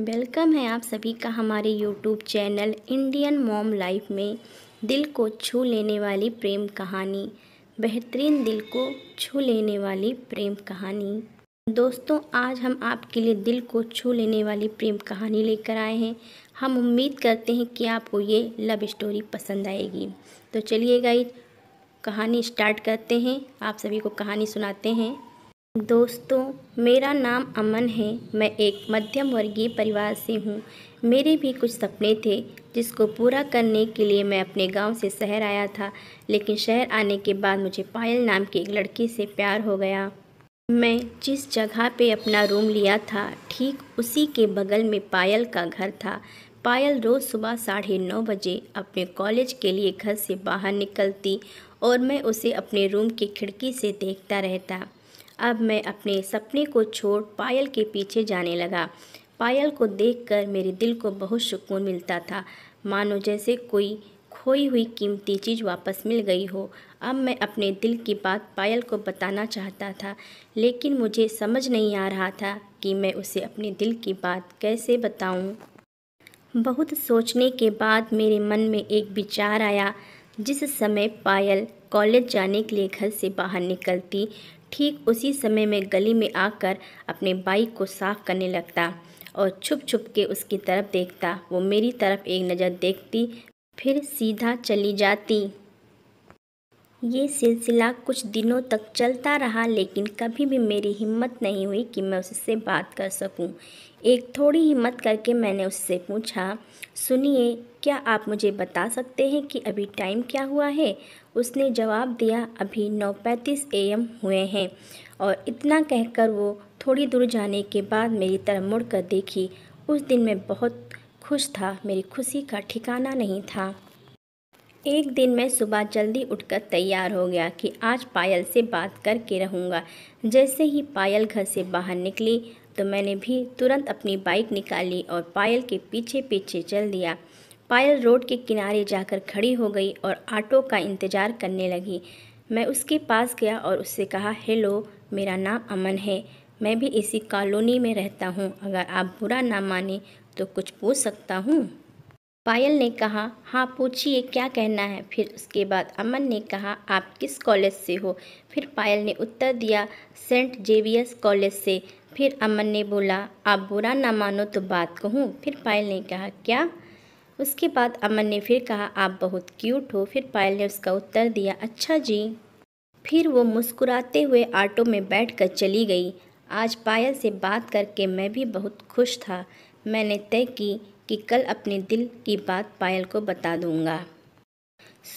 Welcome है आप सभी का हमारे YouTube channel Indian mom life में दिल को छू लेने वाली प्रेम कहानी बेहतरीन दिल को छू लेने वाली प्रेम कहानी दोस्तों आज हम आपके लिए दिल को छू लेने वाली प्रेम कहानी लेकर आए हैं हम उम्मीद करते हैं कि आपको ये लव स्टोरी पसंद आएगी तो चलिए गाइज कहानी स्टार्ट करते हैं आप सभी को कहानी सुनाते हैं दोस्तों मेरा नाम अमन है मैं एक मध्यम वर्गीय परिवार से हूँ मेरे भी कुछ सपने थे जिसको पूरा करने के लिए मैं अपने गांव से शहर आया था लेकिन शहर आने के बाद मुझे पायल नाम की एक लड़की से प्यार हो गया मैं जिस जगह पे अपना रूम लिया था ठीक उसी के बगल में पायल का घर था पायल रोज़ सुबह साढ़े नौ बजे अपने कॉलेज के लिए घर से बाहर निकलती और मैं उसे अपने रूम की खिड़की से देखता रहता अब मैं अपने सपने को छोड़ पायल के पीछे जाने लगा पायल को देखकर मेरे दिल को बहुत सुकून मिलता था मानो जैसे कोई खोई हुई कीमती चीज़ वापस मिल गई हो अब मैं अपने दिल की बात पायल को बताना चाहता था लेकिन मुझे समझ नहीं आ रहा था कि मैं उसे अपने दिल की बात कैसे बताऊं। बहुत सोचने के बाद मेरे मन में एक विचार आया जिस समय पायल कॉलेज जाने के लिए घर से बाहर निकलती ठीक उसी समय में गली में आकर अपने बाइक को साफ करने लगता और छुप छुप के उसकी तरफ देखता वो मेरी तरफ एक नज़र देखती फिर सीधा चली जाती ये सिलसिला कुछ दिनों तक चलता रहा लेकिन कभी भी मेरी हिम्मत नहीं हुई कि मैं उससे बात कर सकूं। एक थोड़ी हिम्मत करके मैंने उससे पूछा सुनिए क्या आप मुझे बता सकते हैं कि अभी टाइम क्या हुआ है उसने जवाब दिया अभी नौ पैंतीस ए एम हुए हैं और इतना कहकर वो थोड़ी दूर जाने के बाद मेरी तरफ मुड़ कर देखी उस दिन मैं बहुत खुश था मेरी खुशी का ठिकाना नहीं था एक दिन मैं सुबह जल्दी उठकर तैयार हो गया कि आज पायल से बात करके रहूँगा जैसे ही पायल घर से बाहर निकली तो मैंने भी तुरंत अपनी बाइक निकाली और पायल के पीछे पीछे चल दिया पायल रोड के किनारे जाकर खड़ी हो गई और ऑटो का इंतज़ार करने लगी मैं उसके पास गया और उससे कहा हेलो मेरा नाम अमन है मैं भी इसी कॉलोनी में रहता हूँ अगर आप बुरा ना माने तो कुछ पूछ सकता हूँ पायल ने कहा हाँ पूछिए क्या कहना है फिर उसके बाद अमन ने कहा आप किस कॉलेज से हो फिर पायल ने उत्तर दिया सेंट जेवियर्स कॉलेज से फिर अमन ने बोला आप बुरा ना मानो तो बात कहूँ फिर पायल ने कहा क्या उसके बाद अमन ने फिर कहा आप बहुत क्यूट हो फिर पायल ने उसका उत्तर दिया अच्छा जी फिर वो मुस्कुराते हुए ऑटो में बैठकर चली गई आज पायल से बात करके मैं भी बहुत खुश था मैंने तय की कि कल अपने दिल की बात पायल को बता दूंगा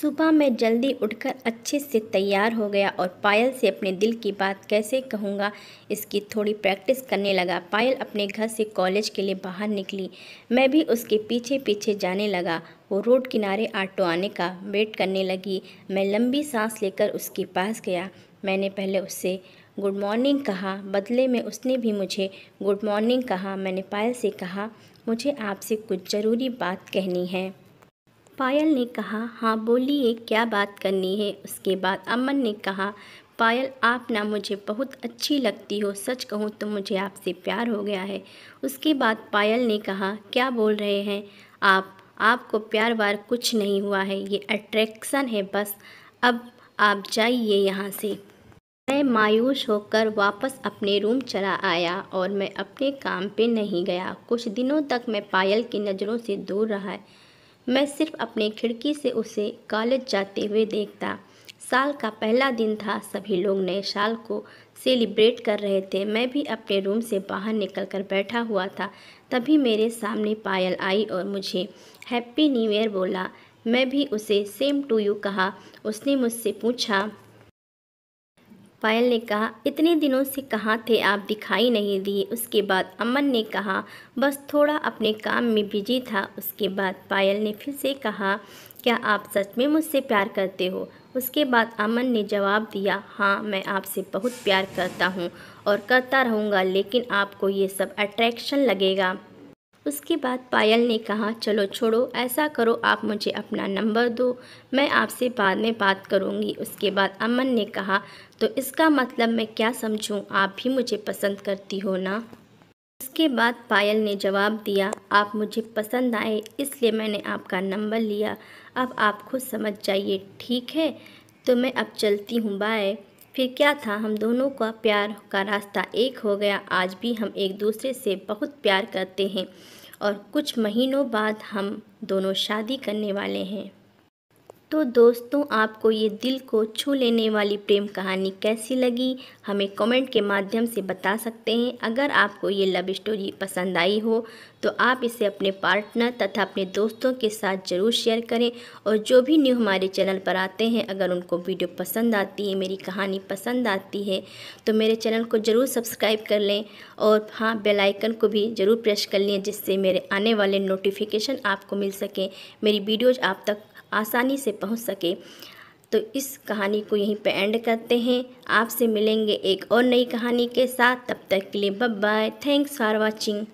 सुबह मैं जल्दी उठकर अच्छे से तैयार हो गया और पायल से अपने दिल की बात कैसे कहूँगा इसकी थोड़ी प्रैक्टिस करने लगा पायल अपने घर से कॉलेज के लिए बाहर निकली मैं भी उसके पीछे पीछे जाने लगा वो रोड किनारे ऑटो आने का वेट करने लगी मैं लंबी सांस लेकर उसके पास गया मैंने पहले उससे गुड मॉर्निंग कहा बदले में उसने भी मुझे गुड मॉर्निंग कहा मैंने पायल से कहा मुझे आपसे कुछ ज़रूरी बात कहनी है पायल ने कहा हाँ बोलिए क्या बात करनी है उसके बाद अमन ने कहा पायल आप ना मुझे बहुत अच्छी लगती हो सच कहूँ तो मुझे आपसे प्यार हो गया है उसके बाद पायल ने कहा क्या बोल रहे हैं आप आपको प्यार वार कुछ नहीं हुआ है ये अट्रैक्शन है बस अब आप जाइए यहाँ से मैं मायूस होकर वापस अपने रूम चला आया और मैं अपने काम पे नहीं गया कुछ दिनों तक मैं पायल की नज़रों से दूर रहा मैं सिर्फ अपने खिड़की से उसे कॉलेज जाते हुए देखता साल का पहला दिन था सभी लोग नए साल को सेलिब्रेट कर रहे थे मैं भी अपने रूम से बाहर निकलकर बैठा हुआ था तभी मेरे सामने पायल आई और मुझे हैप्पी न्यू ईयर बोला मैं भी उसे सेम टू यू कहा उसने मुझसे पूछा पायल ने कहा इतने दिनों से कहाँ थे आप दिखाई नहीं दिए उसके बाद अमन ने कहा बस थोड़ा अपने काम में बिजी था उसके बाद पायल ने फिर से कहा क्या आप सच में मुझसे प्यार करते हो उसके बाद अमन ने जवाब दिया हाँ मैं आपसे बहुत प्यार करता हूँ और करता रहूँगा लेकिन आपको ये सब अट्रैक्शन लगेगा उसके बाद पायल ने कहा चलो छोड़ो ऐसा करो आप मुझे अपना नंबर दो मैं आपसे बाद में बात करूँगी उसके बाद अमन ने कहा तो इसका मतलब मैं क्या समझूँ आप भी मुझे पसंद करती हो ना उसके बाद पायल ने जवाब दिया आप मुझे पसंद आए इसलिए मैंने आपका नंबर लिया अब आप खुद समझ जाइए ठीक है तो मैं अब चलती हूँ बाय फिर क्या था हम दोनों का प्यार का रास्ता एक हो गया आज भी हम एक दूसरे से बहुत प्यार करते हैं और कुछ महीनों बाद हम दोनों शादी करने वाले हैं तो दोस्तों आपको ये दिल को छू लेने वाली प्रेम कहानी कैसी लगी हमें कमेंट के माध्यम से बता सकते हैं अगर आपको ये लव स्टोरी पसंद आई हो तो आप इसे अपने पार्टनर तथा अपने दोस्तों के साथ ज़रूर शेयर करें और जो भी न्यू हमारे चैनल पर आते हैं अगर उनको वीडियो पसंद आती है मेरी कहानी पसंद आती है तो मेरे चैनल को ज़रूर सब्सक्राइब कर लें और हाँ बेलाइकन को भी ज़रूर प्रेस कर लें जिससे मेरे आने वाले नोटिफिकेशन आपको मिल सकें मेरी वीडियोज़ आप तक आसानी से पहुंच सके तो इस कहानी को यहीं पे एंड करते हैं आपसे मिलेंगे एक और नई कहानी के साथ तब तक के लिए bye bye thanks for watching